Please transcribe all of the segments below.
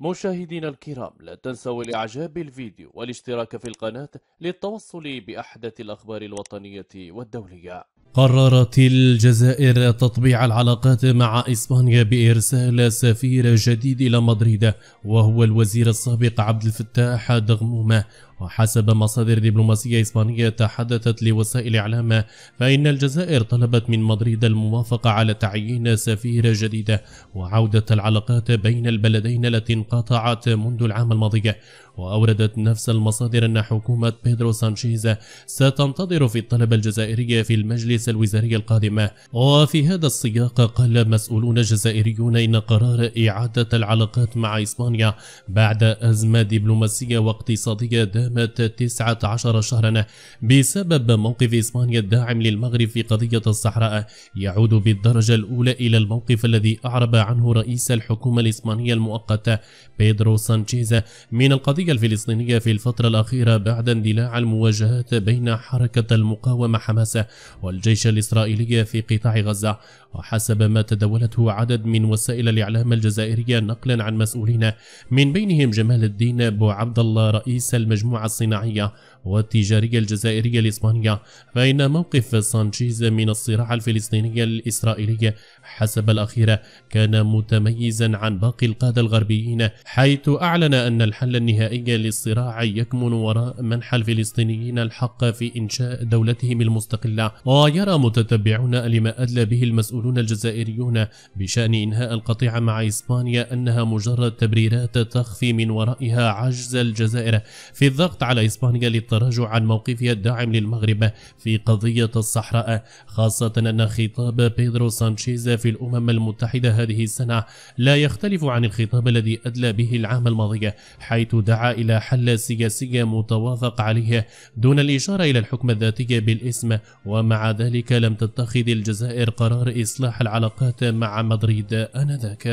مشاهدينا الكرام لا تنسوا الإعجاب بالفيديو والاشتراك في القناة للتوصل بأحدث الأخبار الوطنية والدولية قررت الجزائر تطبيع العلاقات مع إسبانيا بإرسال سفير جديد إلى مدريد وهو الوزير السابق عبد الفتاح دغمومة وحسب مصادر دبلوماسية إسبانية تحدثت لوسائل إعلام فإن الجزائر طلبت من مدريد الموافقة على تعيين سفيرة جديدة وعودة العلاقات بين البلدين التي انقطعت منذ العام الماضي وأوردت نفس المصادر أن حكومة بيدرو سانشيز ستنتظر في الطلب الجزائري في المجلس الوزاري القادم وفي هذا السياق قال مسؤولون جزائريون إن قرار إعادة العلاقات مع إسبانيا بعد أزمة دبلوماسية واقتصادية مات 19 شهرا بسبب موقف إسبانيا الداعم للمغرب في قضية الصحراء يعود بالدرجة الأولى إلى الموقف الذي أعرب عنه رئيس الحكومة الإسبانية المؤقتة بيدرو سانشيز من القضية الفلسطينية في الفترة الأخيرة بعد اندلاع المواجهات بين حركة المقاومة حماس والجيش الإسرائيلي في قطاع غزة وحسب ما تداولته عدد من وسائل الإعلام الجزائرية نقلا عن مسؤولين من بينهم جمال الدين أبو عبد الله رئيس المجموعة الصناعية والتجارية الجزائرية لإسبانيا فإن موقف سانشيز من الصراع الفلسطيني الإسرائيلي حسب الأخيرة كان متميزا عن باقي القادة الغربيين حيث أعلن أن الحل النهائي للصراع يكمن وراء منح الفلسطينيين الحق في إنشاء دولتهم المستقلة ويرى متتبعون لما أدلى به المسؤولون الجزائريون بشأن إنهاء القطيع مع إسبانيا أنها مجرد تبريرات تخفي من ورائها عجز الجزائر في الظرف الضغط على إسبانيا للتراجع عن موقفها الداعم للمغرب في قضية الصحراء خاصة أن خطاب بيدرو سانشيز في الأمم المتحدة هذه السنة لا يختلف عن الخطاب الذي أدلى به العام الماضي حيث دعا إلى حل سياسي متوافق عليه دون الإشارة إلى الحكم الذاتي بالاسم ومع ذلك لم تتخذ الجزائر قرار إصلاح العلاقات مع مدريد آنذاك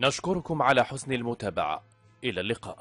نشكركم على حسن المتابعة إلى اللقاء